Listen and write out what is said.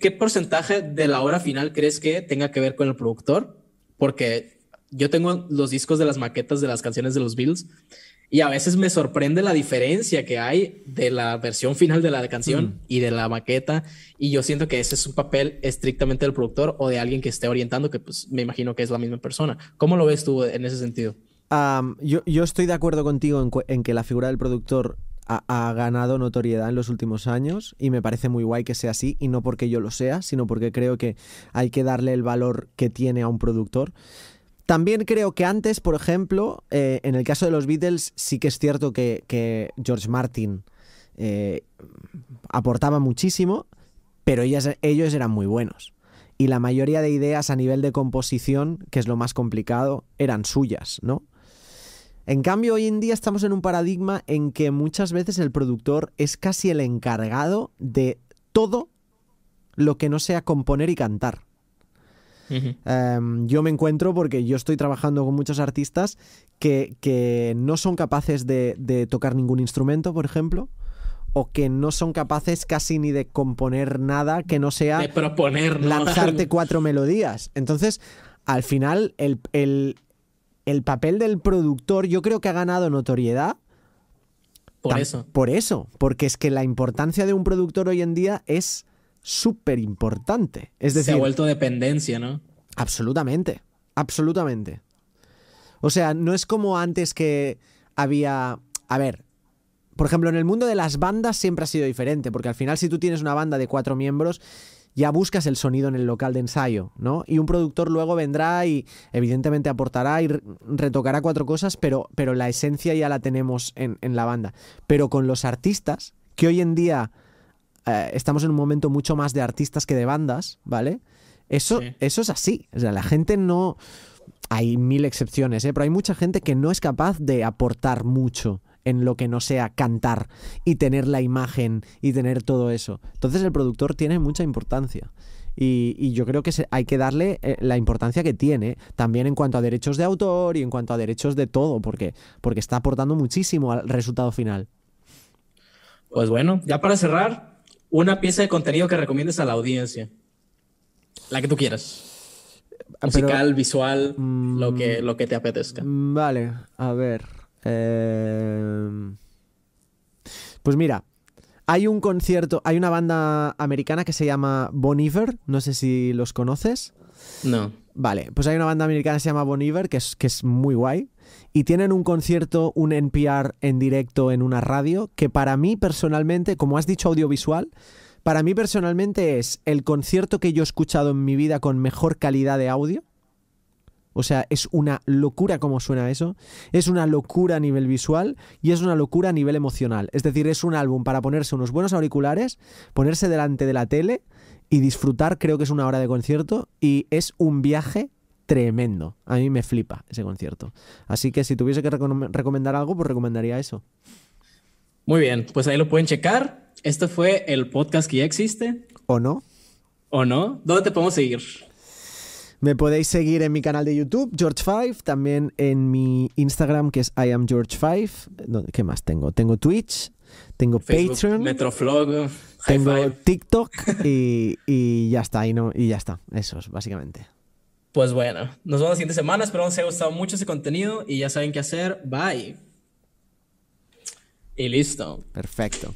¿qué porcentaje de la obra final crees que tenga que ver con el productor? Porque yo tengo los discos de las maquetas de las canciones de los Bills y a veces me sorprende la diferencia que hay de la versión final de la canción mm. y de la maqueta. Y yo siento que ese es un papel estrictamente del productor o de alguien que esté orientando, que pues me imagino que es la misma persona. ¿Cómo lo ves tú en ese sentido? yo, estoy de acuerdo contigo en, que la figura del productor ha, ganado notoriedad en los últimos años y me parece muy guay que sea así y no porque yo lo sea, sino porque creo que hay que darle el valor que tiene a un productor. También creo que antes, por ejemplo, eh, en el caso de los Beatles sí que es cierto que, George Martin eh, aportaba muchísimo, pero ellos eran muy buenos y la mayoría de ideas a nivel de composición, que es lo más complicado, eran suyas, ¿no? En cambio, hoy en día estamos en un paradigma en que muchas veces el productor es casi el encargado de todo lo que no sea componer y cantar. Em, yo me encuentro porque yo estoy trabajando con muchos artistas que, no son capaces de, tocar ningún instrumento, por ejemplo, o que no son capaces casi ni de componer nada que no sea lanzarte cuatro melodías. Entonces, al final, el, el papel del productor yo creo que ha ganado notoriedad. Por eso. Por eso, porque es que la importancia de un productor hoy en día es súper importante. Es decir, se ha vuelto dependencia, ¿no? Absolutamente, absolutamente. O sea, no es como antes que había... A ver, por ejemplo, en el mundo de las bandas siempre ha sido diferente, porque al final si tú tienes una banda de cuatro miembros ya buscas el sonido en el local de ensayo, ¿no? Y un productor luego vendrá y evidentemente aportará y retocará cuatro cosas, pero, pero la esencia ya la tenemos en, la banda. Pero con los artistas, que hoy en día eh, estamos en un momento mucho más de artistas que de bandas, ¿vale? Eso, eso es así. O sea, la gente no... Hay mil excepciones, ¿eh? pero hay mucha gente que no es capaz de aportar mucho en lo que no sea cantar y tener la imagen y tener todo eso. Entonces el productor tiene mucha importancia. Y, yo creo que hay que darle eh, la importancia que tiene también en cuanto a derechos de autor y en cuanto a derechos de todo, porque, porque está aportando muchísimo al resultado final. Pues bueno, ya para cerrar, una pieza de contenido que recomiendes a la audiencia. La que tú quieras. Ah, Musical, visual, mm, lo, que, lo que te apetezca. Vale, a ver. Em, pues mira, hay un concierto, hay una banda americana que se llama Bon Iver, no sé si los conoces. No. Vale, pues hay una banda americana que se llama Bon Iver, que es, que es muy guay, y tienen un concierto, un NPR en directo en una radio, que para mí personalmente, como has dicho audiovisual, para mí personalmente es el concierto que yo he escuchado en mi vida con mejor calidad de audio. O sea, es una locura como suena eso. Es una locura a nivel visual y es una locura a nivel emocional. Es decir, es un álbum para ponerse unos buenos auriculares, ponerse delante de la tele y disfrutar, creo que es una hora de concierto y es un viaje tremendo. A mí me flipa ese concierto. Así que si tuviese que recomendar algo, pues recomendaría eso. Muy bien, pues ahí lo pueden checar. Este fue el podcast que ya existe. ¿O no? ¿O no? ¿Dónde te podemos seguir? Me podéis seguir en mi canal de YouTube, George5, también en mi Instagram, que es I am George5. ¿Qué más tengo? Tengo Twitch, tengo Patreon, Metroflog, tengo TikTok y, ya está, y, no, y ya está. Eso es básicamente. Pues bueno, nos vemos la siguiente semanas. Espero que os haya gustado mucho ese contenido y ya saben qué hacer. Bye. Y listo. Perfecto.